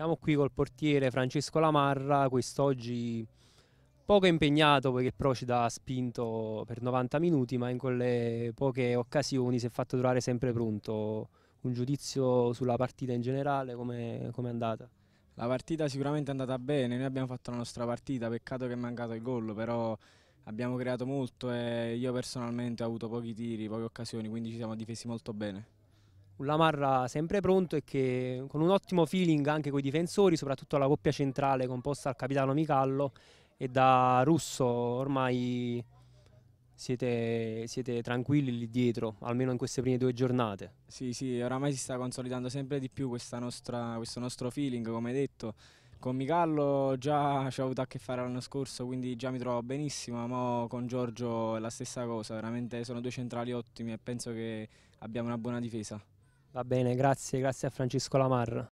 Siamo qui col portiere Francesco Lamarra, quest'oggi poco impegnato perché il Procida ha spinto per 90 minuti, ma in quelle poche occasioni si è fatto trovare sempre pronto. Un giudizio sulla partita in generale, come è andata? La partita sicuramente è andata bene, noi abbiamo fatto la nostra partita, peccato che è mancato il gol, però abbiamo creato molto e io personalmente ho avuto pochi tiri, poche occasioni, quindi ci siamo difesi molto bene un Lamarra sempre pronto e che con un ottimo feeling anche con i difensori, soprattutto la coppia centrale composta dal capitano Micallo e da Russo ormai siete, siete, tranquilli lì dietro, almeno in queste prime due giornate. Sì, sì, oramai si sta consolidando sempre di più nostra, questo nostro feeling, come detto. Con Micallo già ci ho avuto a che fare l'anno scorso, quindi già mi trovo benissimo, ma con Giorgio è la stessa cosa, veramente sono due centrali ottimi e penso che abbiamo una buona difesa. Va bene, grazie, grazie a Francesco Lamarra.